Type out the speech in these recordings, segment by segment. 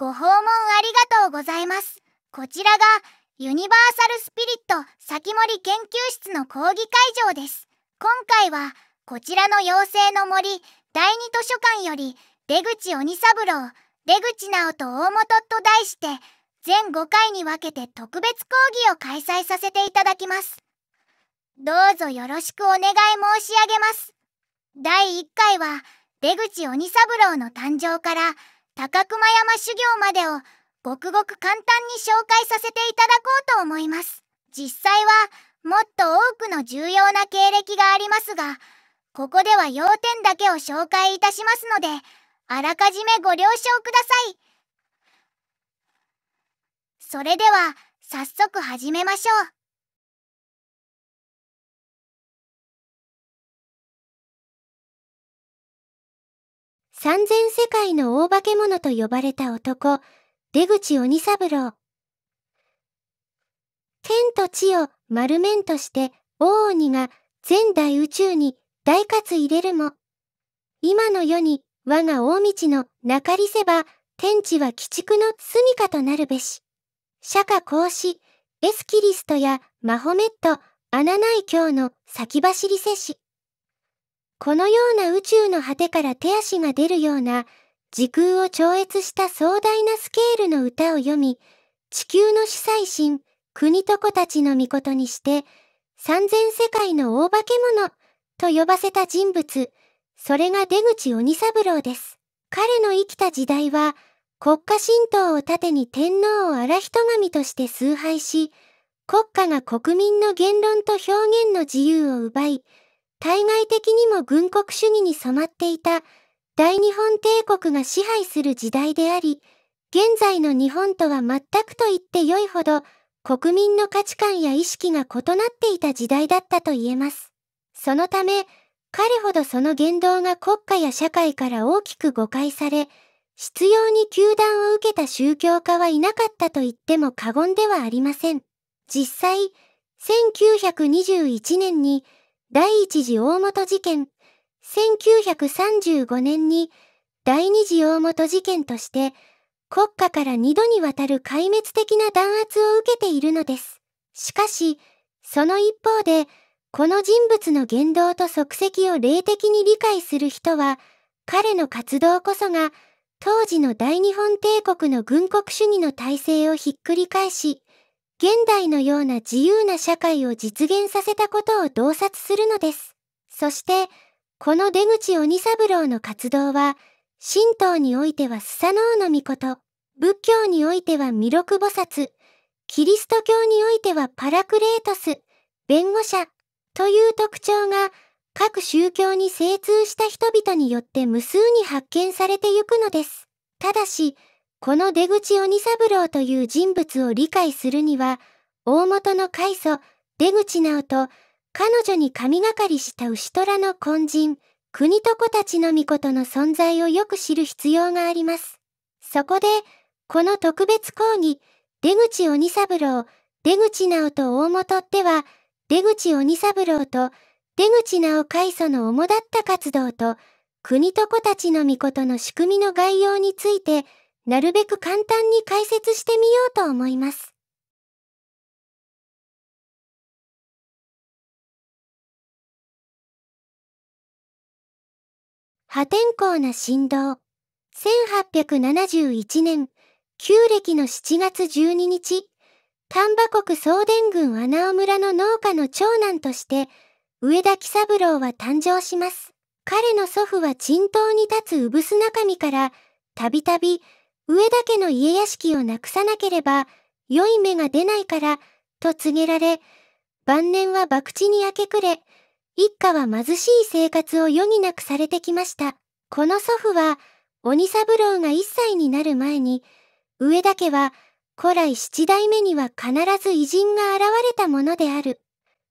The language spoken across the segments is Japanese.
ご訪問ありがとうございます。こちらがユニバーサルスピリット先森研究室の講義会場です。今回はこちらの妖精の森第二図書館より出口鬼三郎、出口直と大元と題して全5回に分けて特別講義を開催させていただきます。どうぞよろしくお願い申し上げます。第1回は出口鬼三郎の誕生から高熊山修行までをごくごく簡単に紹介させていただこうと思います。実際はもっと多くの重要な経歴がありますが、ここでは要点だけを紹介いたしますので、あらかじめご了承ください。それでは早速始めましょう。三千世界の大化け物と呼ばれた男、出口鬼三郎。天と地を丸面として大鬼が前代宇宙に大活入れるも、今の世に我が大道のなかりせば天地は鬼畜の住みかとなるべし。釈迦孔子、エスキリストやマホメット、穴ない教の先走りせし。このような宇宙の果てから手足が出るような時空を超越した壮大なスケールの歌を読み、地球の主祭神、国と子たちの御事にして、三千世界の大化け物と呼ばせた人物、それが出口鬼三郎です。彼の生きた時代は、国家神道を盾に天皇を荒人神として崇拝し、国家が国民の言論と表現の自由を奪い、対外的にも軍国主義に染まっていた大日本帝国が支配する時代であり、現在の日本とは全くと言って良いほど国民の価値観や意識が異なっていた時代だったと言えます。そのため、彼ほどその言動が国家や社会から大きく誤解され、必要に球団を受けた宗教家はいなかったと言っても過言ではありません。実際、1921年に第一次大元事件、1935年に第二次大元事件として、国家から二度にわたる壊滅的な弾圧を受けているのです。しかし、その一方で、この人物の言動と足跡を霊的に理解する人は、彼の活動こそが、当時の大日本帝国の軍国主義の体制をひっくり返し、現代のような自由な社会を実現させたことを洞察するのです。そして、この出口鬼三郎の活動は、神道においてはスサノオノミコト、仏教においては弥勒菩薩、キリスト教においてはパラクレートス、弁護者という特徴が各宗教に精通した人々によって無数に発見されてゆくのです。ただし、この出口鬼三郎という人物を理解するには、大元の開祖、出口直と、彼女に神がかりした牛虎の根人、国と子たちの御事の存在をよく知る必要があります。そこで、この特別講義、出口鬼三郎、出口直と大元っては、出口鬼三郎と出口直開祖の主だった活動と、国と子たちの御事の仕組みの概要について、なるべく簡単に解説してみようと思います。破天荒な振動。1871年、旧暦の7月12日、丹波国総伝郡穴尾村の農家の長男として、上田喜三郎は誕生します。彼の祖父は沈東に立つ産す中身から、たびたび、上田家の家屋敷をなくさなければ、良い芽が出ないから、と告げられ、晩年は博打に明け暮れ、一家は貧しい生活を余儀なくされてきました。この祖父は、鬼三郎が一歳になる前に、上田家は、古来七代目には必ず偉人が現れたものである。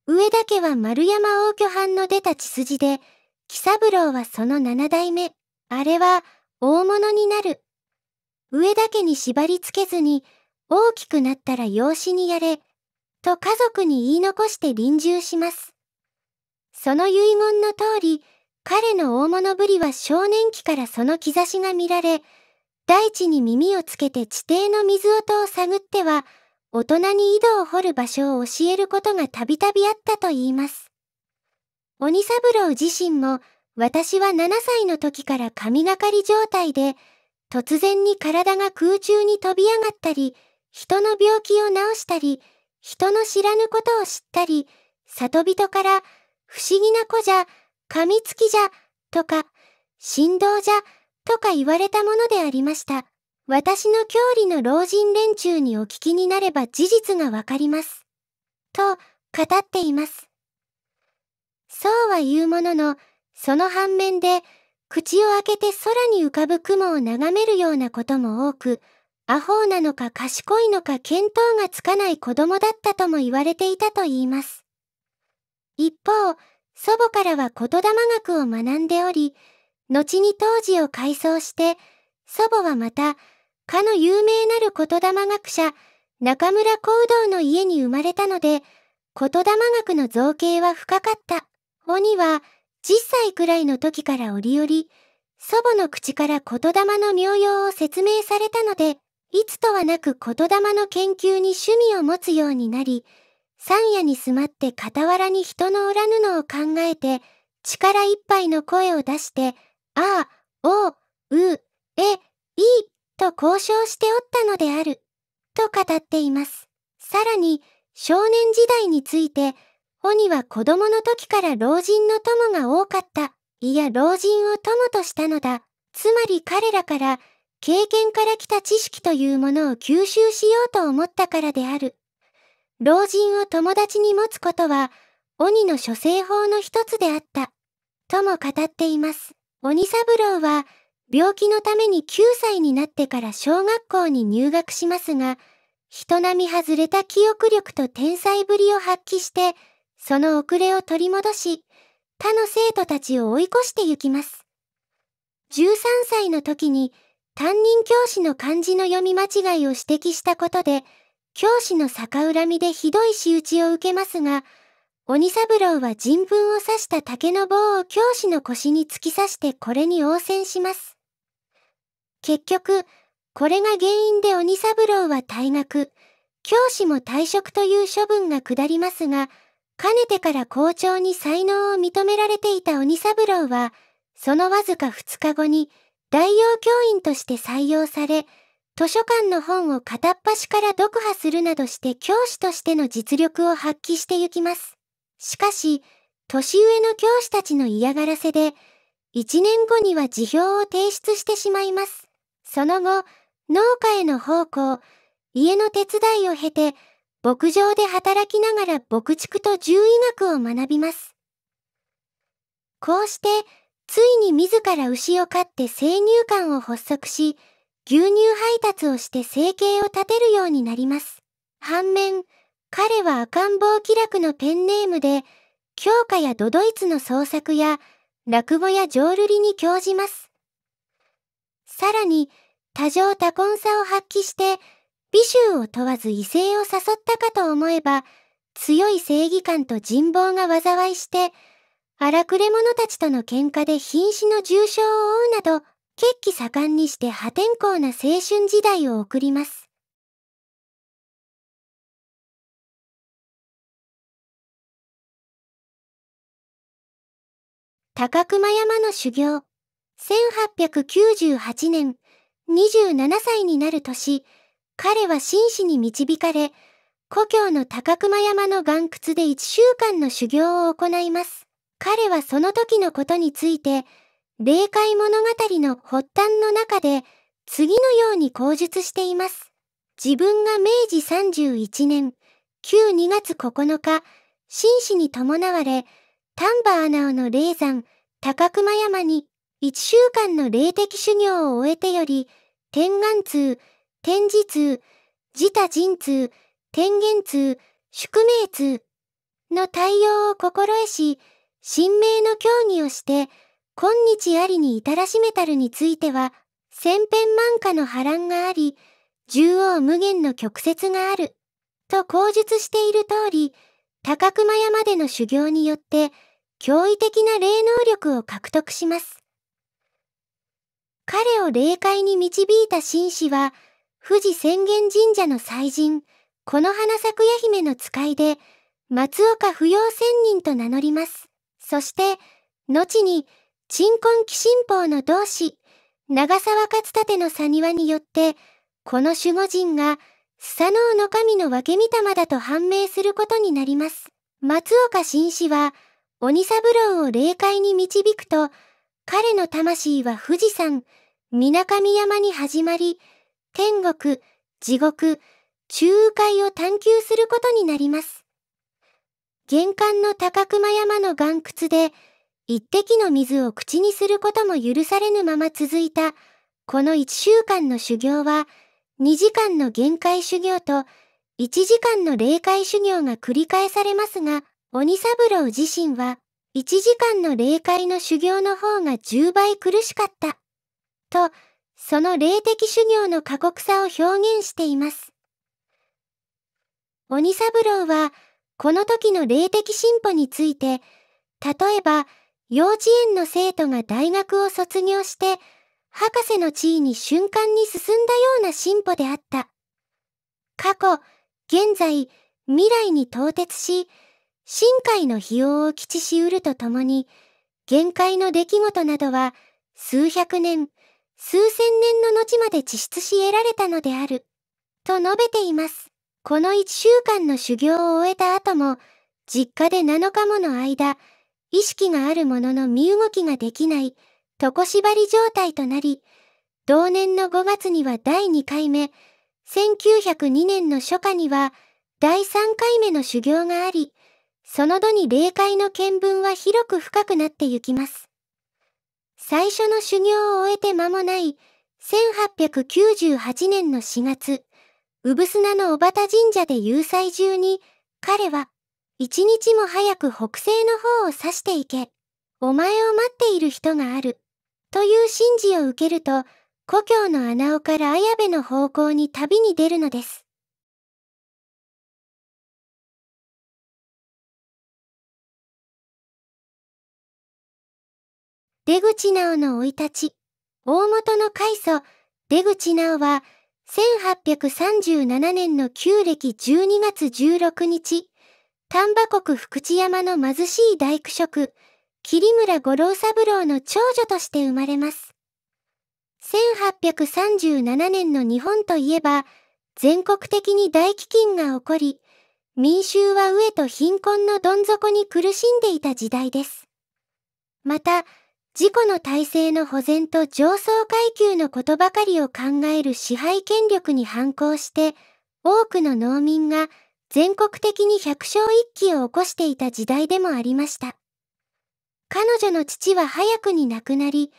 上田家は丸山応挙藩の出た血筋で、喜三郎はその七代目。あれは、大物になる。上だけに縛り付けずに、大きくなったら養子にやれ、と家族に言い残して臨終します。その遺言の通り、彼の大物ぶりは少年期からその兆しが見られ、大地に耳をつけて地底の水音を探っては、大人に井戸を掘る場所を教えることがたびたびあったと言います。鬼三郎自身も、私は7歳の時から神がかり状態で、突然に体が空中に飛び上がったり、人の病気を治したり、人の知らぬことを知ったり、里人から、不思議な子じゃ、噛みつきじゃ、とか、振動じゃ、とか言われたものでありました。私の郷里の老人連中にお聞きになれば事実がわかります。と、語っています。そうは言うものの、その反面で、口を開けて空に浮かぶ雲を眺めるようなことも多く、アホなのか賢いのか見当がつかない子供だったとも言われていたと言います。一方、祖母からは言霊学を学んでおり、後に当時を改装して、祖母はまた、かの有名なる言霊学者、中村行道の家に生まれたので、言霊学の造形は深かった。鬼は、10歳くらいの時から折々、祖母の口から言霊の妙用を説明されたので、いつとはなく言霊の研究に趣味を持つようになり、山夜に住まって傍らに人の裏布を考えて、力いっぱいの声を出して、ああ、おう、う、え、いい、と交渉しておったのである、と語っています。さらに、少年時代について、鬼には子供の時から老人の友が多かった、いや老人を友としたのだ。つまり彼らから、経験から来た知識というものを吸収しようと思ったからである。老人を友達に持つことは、鬼の処世法の一つであった。とも語っています。鬼三郎は、病気のために9歳になってから小学校に入学しますが、人並み外れた記憶力と天才ぶりを発揮して、その遅れを取り戻し、他の生徒たちを追い越してゆきます。13歳の時に担任教師の漢字の読み間違いを指摘したことで、教師の逆恨みでひどい仕打ちを受けますが、鬼三郎は人文を刺した竹の棒を教師の腰に突き刺してこれに応戦します。結局、これが原因で鬼三郎は退学、教師も退職という処分が下りますが、かねてから校長に才能を認められていた鬼三郎は、そのわずか2日後に代用教員として採用され、図書館の本を片っ端から読破するなどして教師としての実力を発揮してゆきます。しかし、年上の教師たちの嫌がらせで、1年後には辞表を提出してしまいます。その後、農家への奉公、家の手伝いを経て、牧場で働きながら牧畜と獣医学を学びます。こうして、ついに自ら牛を飼って生乳館を発足し、牛乳配達をして生計を立てるようになります。反面、彼は赤ん坊気楽のペンネームで、教科やドドイツの創作や、落語や浄瑠璃に興じます。さらに、多情多根さを発揮して、美醜を問わず異性を誘ったかと思えば、強い正義感と人望が災いして、荒くれ者たちとの喧嘩で瀕死の重傷を負うなど、血気盛んにして破天荒な青春時代を送ります。高熊山の修行1898年27歳になる年彼は紳士に導かれ、故郷の高熊山の岩窟で一週間の修行を行います。彼はその時のことについて、霊界物語の発端の中で、次のように口述しています。自分が明治31年、旧2月9日、紳士に伴われ、丹波穴尾の霊山、高熊山に、一週間の霊的修行を終えてより、天眼通、天字通、自他人通、天元通、宿命通の対応を心得し、神明の協議をして、今日ありに至らしめたるについては、千編万化の波乱があり、縦横無限の曲折がある、と口述している通り、高熊山での修行によって、驚異的な霊能力を獲得します。彼を霊界に導いた紳士は、富士浅間神社の祭神、この花咲くや姫の使いで、松岡不要仙人と名乗ります。そして、後に、鎮魂鬼神法の同志、長沢勝立の埴庭によって、この守護神が、スサノオの神の分け見玉だと判明することになります。松岡紳士は、鬼三郎を霊界に導くと、彼の魂は富士山、水上山に始まり、天国、地獄、中海を探求することになります。玄関の高熊山の岩窟で、一滴の水を口にすることも許されぬまま続いた、この一週間の修行は、2時間の限界修行と、1時間の霊界修行が繰り返されますが、鬼三郎自身は、1時間の霊界の修行の方が10倍苦しかった。と、その霊的修行の過酷さを表現しています。鬼三郎は、この時の霊的進歩について、例えば、幼稚園の生徒が大学を卒業して、博士の地位に瞬間に進んだような進歩であった。過去、現在、未来に到達し、深海の費用を基地しうるとともに、限界の出来事などは、数百年、数千年の後まで地質し得られたのである、と述べています。この1週間の修行を終えた後も、実家で7日もの間、意識があるものの身動きができない、床縛り状態となり、同年の5月には第2回目、1902年の初夏には第3回目の修行があり、その度に霊界の見聞は広く深くなってゆきます。最初の修行を終えて間もない、1898年の4月、産砂の小畑神社で有祭中に、彼は、一日も早く北西の方を指していけ、お前を待っている人がある、という神事を受けると、故郷の穴尾から綾部の方向に旅に出るのです。出口直の生い立ち。大元の開祖、出口直は、1837年の旧暦12月16日、丹波国福知山の貧しい大工職、桐村五郎三郎の長女として生まれます。1837年の日本といえば、全国的に大飢饉が起こり、民衆は飢えと貧困のどん底に苦しんでいた時代です。また、自己の体制の保全と上層階級のことばかりを考える支配権力に反抗して、多くの農民が全国的に百姓一揆を起こしていた時代でもありました。彼女の父は早くに亡くなり、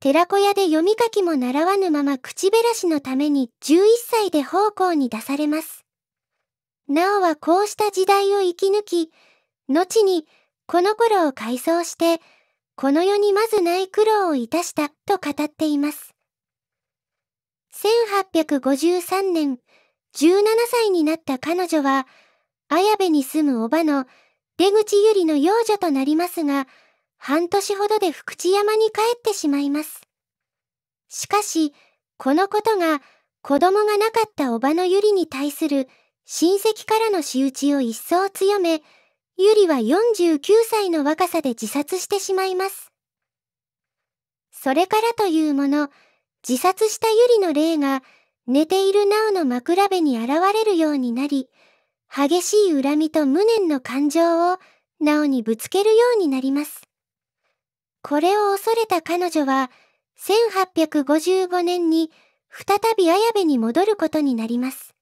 寺子屋で読み書きも習わぬまま口べらしのために11歳で奉公に出されます。なおはこうした時代を生き抜き、後にこの頃を改装して、この世にまずない苦労をいたしたと語っています。1853年、17歳になった彼女は、綾部に住むおばの出口ゆりの幼女となりますが、半年ほどで福知山に帰ってしまいます。しかし、このことが子供がなかったおばのゆりに対する親戚からの仕打ちを一層強め、ゆりは49歳の若さで自殺してしまいます。それからというもの、自殺したゆりの霊が、寝ているなおの枕辺に現れるようになり、激しい恨みと無念の感情を、なおにぶつけるようになります。これを恐れた彼女は、1855年に再び綾部に戻ることになります。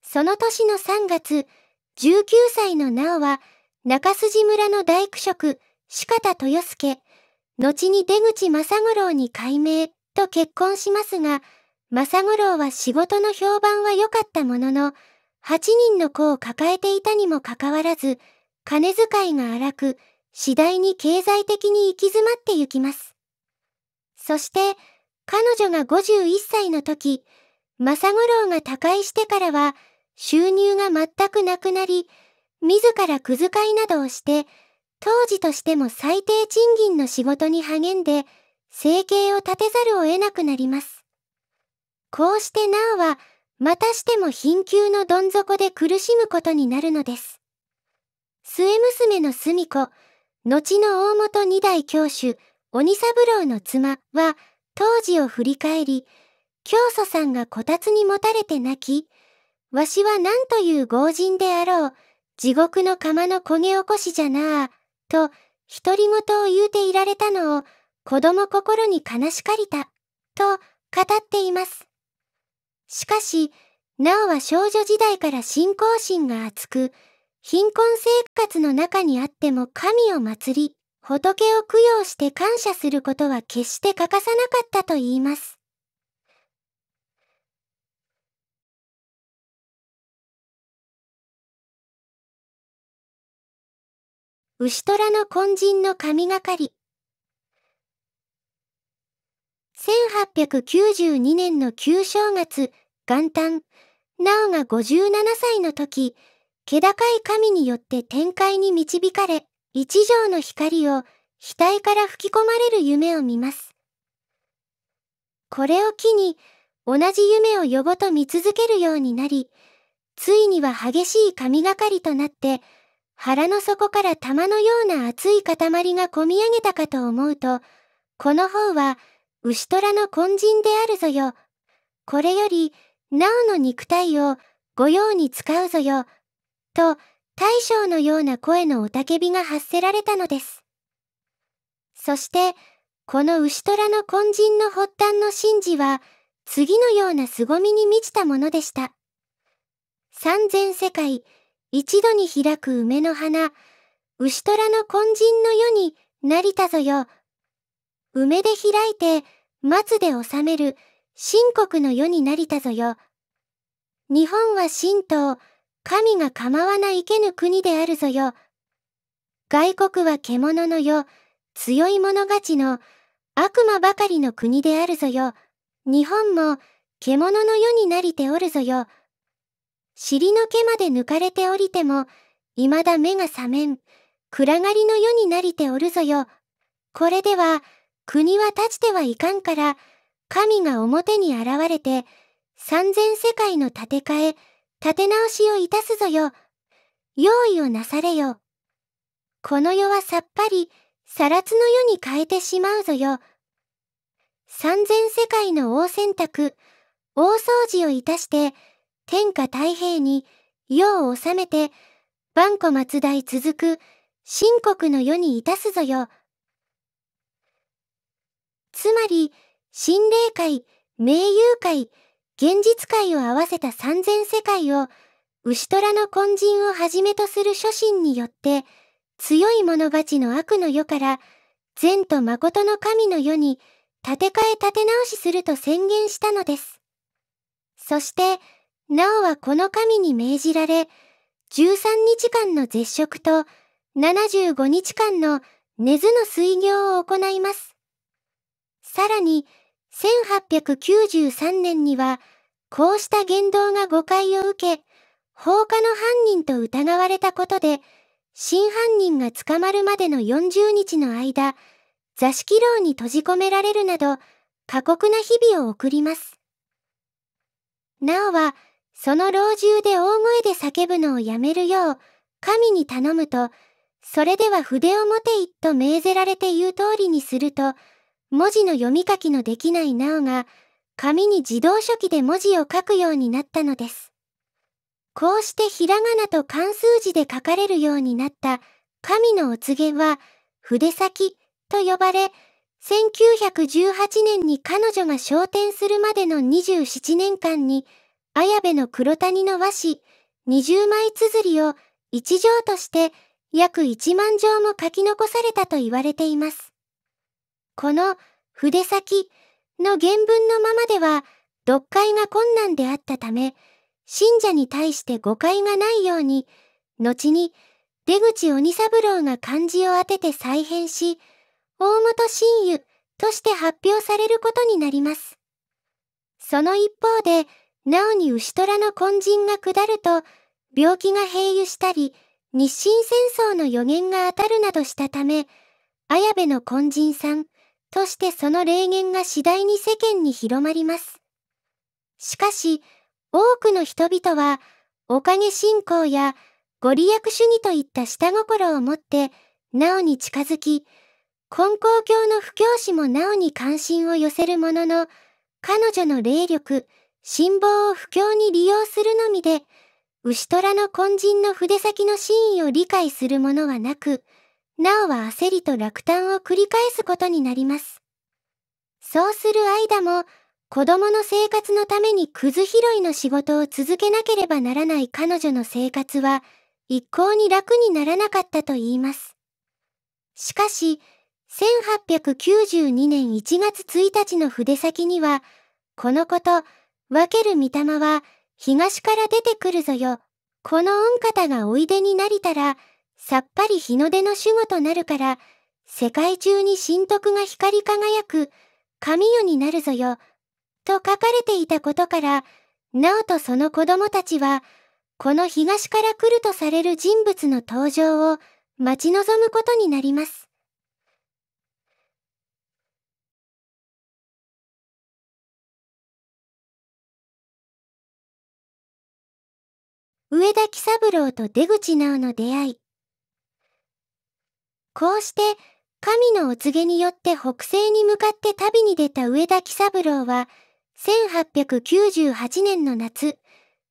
その年の3月、19歳のなおは、中筋村の大工職、四方豊助、後に出口正五郎に改名と結婚しますが、正五郎は仕事の評判は良かったものの、8人の子を抱えていたにもかかわらず、金遣いが荒く、次第に経済的に行き詰まってゆきます。そして、彼女が51歳の時、正五郎が他界してからは、収入が全くなくなり、自らくず買いなどをして、当時としても最低賃金の仕事に励んで、生計を立てざるを得なくなります。こうしてなおは、またしても貧窮のどん底で苦しむことになるのです。末娘の澄子、後の大元二代教主、鬼三郎の妻は、当時を振り返り、教祖さんがこたつにもたれて泣き、わしは何という豪人であろう。地獄の釜の焦げ起こしじゃなあ。と、独り言を言うていられたのを、子供心に悲しかりた。と、語っています。しかし、なおは少女時代から信仰心が厚く、貧困生活の中にあっても神を祭り、仏を供養して感謝することは決して欠かさなかったと言います。牛虎の根人の神がかり。1892年の旧正月、元旦、なおが57歳の時、気高い神によって天界に導かれ、一条の光を額から吹き込まれる夢を見ます。これを機に、同じ夢を夜ごと見続けるようになり、ついには激しい神がかりとなって、腹の底から玉のような熱い塊がこみ上げたかと思うと、この方は牛虎の根人であるぞよ。これより、なおの肉体を御用に使うぞよ。と、大将のような声の雄たけびが発せられたのです。そして、この牛虎の根人の発端の神事は、次のような凄みに満ちたものでした。三千世界、一度に開く梅の花、牛虎の根人の世になりたぞよ。梅で開いて、松で収める、神国の世になりたぞよ。日本は神道、神が構わないけぬ国であるぞよ。外国は獣の世、強い者勝ちの、悪魔ばかりの国であるぞよ。日本も、獣の世になりておるぞよ。尻の毛まで抜かれておりても、未だ目が覚めん、暗がりの世になりておるぞよ。これでは、国は立ちてはいかんから、神が表に現れて、三千世界の建て替え、立て直しをいたすぞよ。用意をなされよ。この世はさっぱり、さらつの世に変えてしまうぞよ。三千世界の大洗濯、大掃除をいたして、天下太平に世を治めて、万古末代続く、新国の世にいたすぞよ。つまり、心霊界、名誉界、現実界を合わせた三千世界を、牛虎の根人をはじめとする諸神によって、強い者勝ちの悪の世から、善と誠の神の世に、建て替え建て直しすると宣言したのです。そして、なおはこの神に命じられ、13日間の絶食と75日間の根津の水行を行います。さらに、1893年には、こうした言動が誤解を受け、放火の犯人と疑われたことで、真犯人が捕まるまでの40日の間、座敷牢に閉じ込められるなど、過酷な日々を送ります。なおは、その老中で大声で叫ぶのをやめるよう、神に頼むと、それでは筆を持ていと命ぜられて言う通りにすると、文字の読み書きのできないなおが、紙に自動書記で文字を書くようになったのです。こうしてひらがなと漢数字で書かれるようになった神のお告げは、筆先と呼ばれ、1918年に彼女が昇天するまでの27年間に、綾部の黒谷の和紙20枚綴りを一条として約1万条も書き残されたと言われています。この筆先の原文のままでは読解が困難であったため、信者に対して誤解がないように、後に出口鬼三郎が漢字を当てて再編し、大本真由として発表されることになります。その一方で、なおに牛虎の根人が下ると、病気が併誘したり、日清戦争の予言が当たるなどしたため、綾部の根人さんとしてその霊言が次第に世間に広まります。しかし、多くの人々は、おかげ信仰やご利益主義といった下心を持って、なおに近づき、根高教の不教師もなおに関心を寄せるものの、彼女の霊力、辛抱を不況に利用するのみで、牛虎の渾身の筆先の真意を理解するものはなく、なおは焦りと落胆を繰り返すことになります。そうする間も、子供の生活のためにくず拾いの仕事を続けなければならない彼女の生活は、一向に楽にならなかったと言います。しかし、1892年1月1日の筆先には、このこと、分ける御霊は東から出てくるぞよ。この御方がおいでになりたら、さっぱり日の出の守護となるから、世界中に神徳が光り輝く、神代になるぞよ。と書かれていたことから、なおとその子供たちは、この東から来るとされる人物の登場を待ち望むことになります。上田喜三郎と出口直の出会い。こうして、神のお告げによって北西に向かって旅に出た上田喜三郎は、1898年の夏、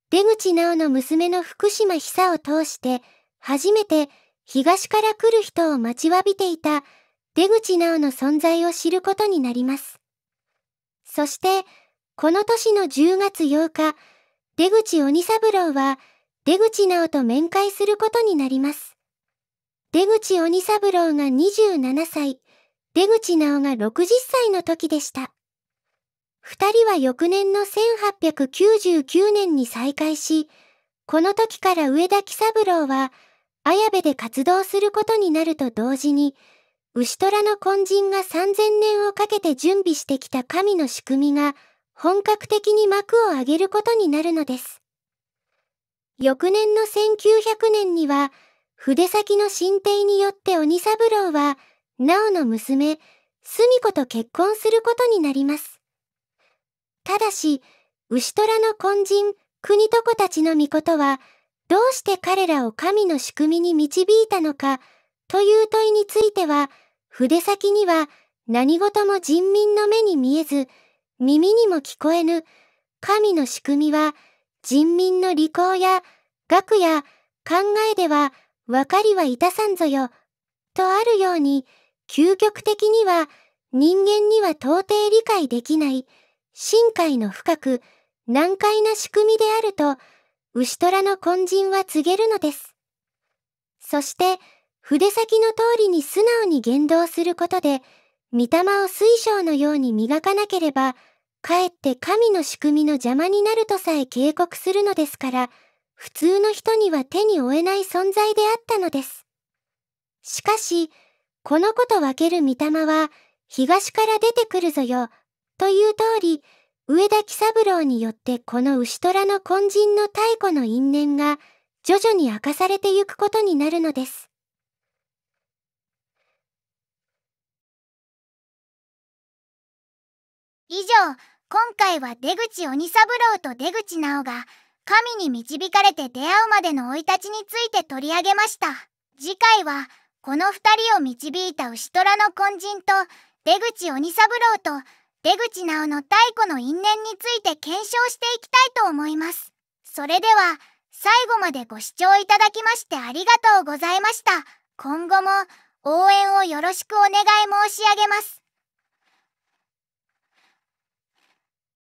出口直の娘の福島久を通して、初めて東から来る人を待ちわびていた出口直の存在を知ることになります。そして、この年の10月8日、出口鬼三郎は、出口直と面会することになります。出口鬼三郎が27歳、出口直が60歳の時でした。二人は翌年の1899年に再会し、この時から上田喜三郎は、綾部で活動することになると同時に、牛虎の根人が3000年をかけて準備してきた神の仕組みが、本格的に幕を上げることになるのです。翌年の1900年には、筆先の進呈によって鬼三郎は、なおの娘、すみ子と結婚することになります。ただし、牛虎の根人、国床たちの御事は、どうして彼らを神の仕組みに導いたのか、という問いについては、筆先には何事も人民の目に見えず、耳にも聞こえぬ、神の仕組みは、人民の利口や、学や、考えでは、分かりはいたさんぞよ、とあるように、究極的には、人間には到底理解できない、深海の深く、難解な仕組みであると、牛虎の根人は告げるのです。そして、筆先の通りに素直に言動することで、御霊を水晶のように磨かなければ、かえって神の仕組みの邪魔になるとさえ警告するのですから、普通の人には手に負えない存在であったのです。しかし、この子と分ける御霊は、東から出てくるぞよ、という通り、上田喜三郎によってこの牛虎の根人の太古の因縁が、徐々に明かされてゆくことになるのです。以上、今回は出口鬼三郎と出口直が神に導かれて出会うまでの生い立ちについて取り上げました次回はこの2人を導いた牛虎の根人と出口鬼三郎と出口直の太古の因縁について検証していきたいと思いますそれでは最後までご視聴いただきましてありがとうございました今後も応援をよろしくお願い申し上げます